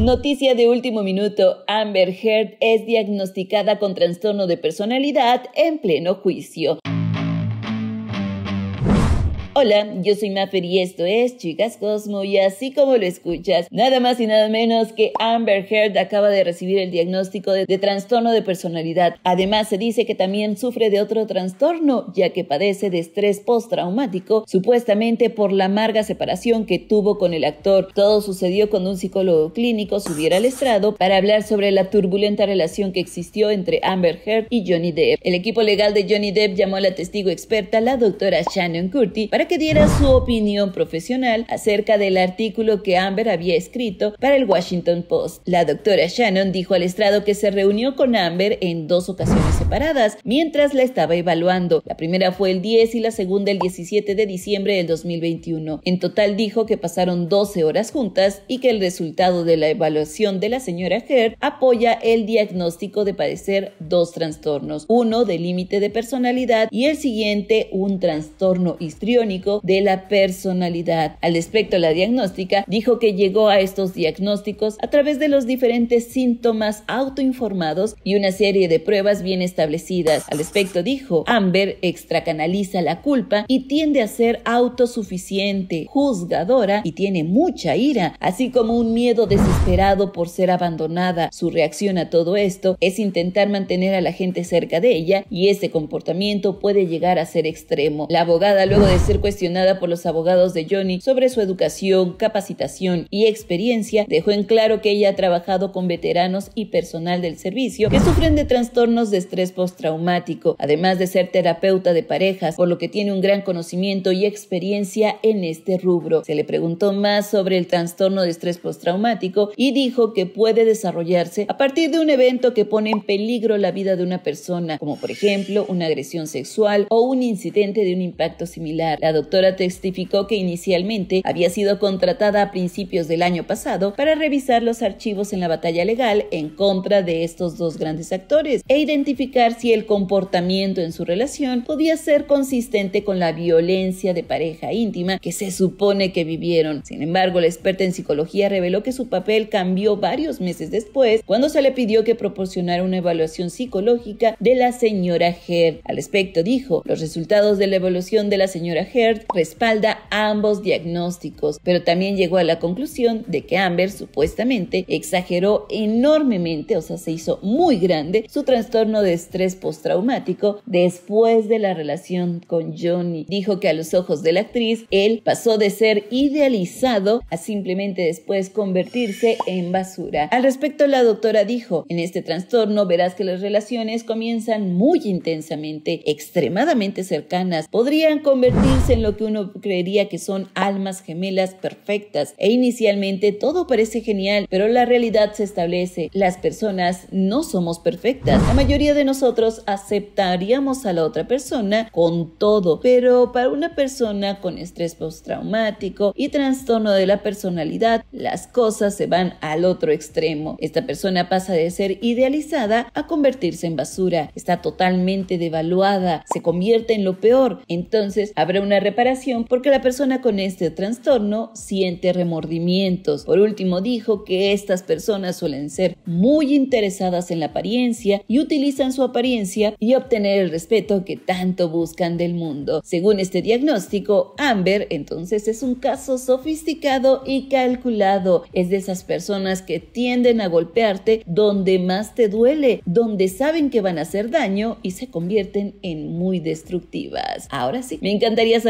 Noticia de último minuto, Amber Heard es diagnosticada con trastorno de personalidad en pleno juicio. Hola, yo soy Maffer y esto es Chicas Cosmo y así como lo escuchas, nada más y nada menos que Amber Heard acaba de recibir el diagnóstico de, trastorno de personalidad. Además se dice que también sufre de otro trastorno ya que padece de estrés postraumático supuestamente por la amarga separación que tuvo con el actor. Todo sucedió cuando un psicólogo clínico subiera al estrado para hablar sobre la turbulenta relación que existió entre Amber Heard y Johnny Depp. El equipo legal de Johnny Depp llamó a la testigo experta, la doctora Shannon Curti, para que diera su opinión profesional acerca del artículo que Amber había escrito para el Washington Post. La doctora Shannon dijo al estrado que se reunió con Amber en dos ocasiones separadas mientras la estaba evaluando. La primera fue el 10 y la segunda el 17 de diciembre del 2021. En total dijo que pasaron 12 horas juntas y que el resultado de la evaluación de la señora Kerr apoya el diagnóstico de padecer dos trastornos, uno de límite de personalidad y el siguiente un trastorno histriónico de la personalidad. Al respecto la diagnóstica, dijo que llegó a estos diagnósticos a través de los diferentes síntomas autoinformados y una serie de pruebas bien establecidas. Al respecto dijo, Amber extracanaliza la culpa y tiende a ser autosuficiente, juzgadora y tiene mucha ira, así como un miedo desesperado por ser abandonada. Su reacción a todo esto es intentar mantener a la gente cerca de ella y ese comportamiento puede llegar a ser extremo. La abogada luego de ser cuestionada por los abogados de Johnny sobre su educación, capacitación y experiencia, dejó en claro que ella ha trabajado con veteranos y personal del servicio que sufren de trastornos de estrés postraumático, además de ser terapeuta de parejas, por lo que tiene un gran conocimiento y experiencia en este rubro. Se le preguntó más sobre el trastorno de estrés postraumático y dijo que puede desarrollarse a partir de un evento que pone en peligro la vida de una persona, como por ejemplo una agresión sexual o un incidente de un impacto similar. La la doctora testificó que inicialmente había sido contratada a principios del año pasado para revisar los archivos en la batalla legal en contra de estos dos grandes actores e identificar si el comportamiento en su relación podía ser consistente con la violencia de pareja íntima que se supone que vivieron. Sin embargo, la experta en psicología reveló que su papel cambió varios meses después cuando se le pidió que proporcionara una evaluación psicológica de la señora Herr. Al respecto dijo, los resultados de la evaluación de la señora Herr respalda ambos diagnósticos, pero también llegó a la conclusión de que Amber supuestamente exageró enormemente, o sea, se hizo muy grande, su trastorno de estrés postraumático después de la relación con Johnny. Dijo que a los ojos de la actriz, él pasó de ser idealizado a simplemente después convertirse en basura. Al respecto, la doctora dijo, en este trastorno verás que las relaciones comienzan muy intensamente, extremadamente cercanas, podrían convertirse en lo que uno creería que son almas gemelas perfectas e inicialmente todo parece genial, pero la realidad se establece. Las personas no somos perfectas. La mayoría de nosotros aceptaríamos a la otra persona con todo, pero para una persona con estrés postraumático y trastorno de la personalidad, las cosas se van al otro extremo. Esta persona pasa de ser idealizada a convertirse en basura, está totalmente devaluada, se convierte en lo peor. Entonces habrá una reparación porque la persona con este trastorno siente remordimientos. Por último, dijo que estas personas suelen ser muy interesadas en la apariencia y utilizan su apariencia y obtener el respeto que tanto buscan del mundo. Según este diagnóstico, Amber entonces es un caso sofisticado y calculado. Es de esas personas que tienden a golpearte donde más te duele, donde saben que van a hacer daño y se convierten en muy destructivas. Ahora sí, me encantaría saber